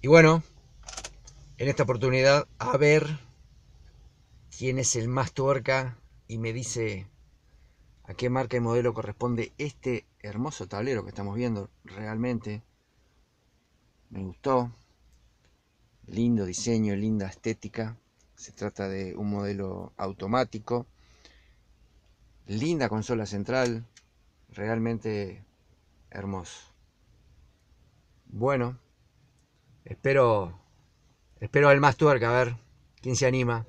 Y bueno, en esta oportunidad a ver quién es el más tuerca y me dice a qué marca y modelo corresponde este hermoso tablero que estamos viendo realmente. Me gustó. Lindo diseño, linda estética. Se trata de un modelo automático. Linda consola central. Realmente hermoso. Bueno, Espero, espero el más tuerca, a ver quién se anima.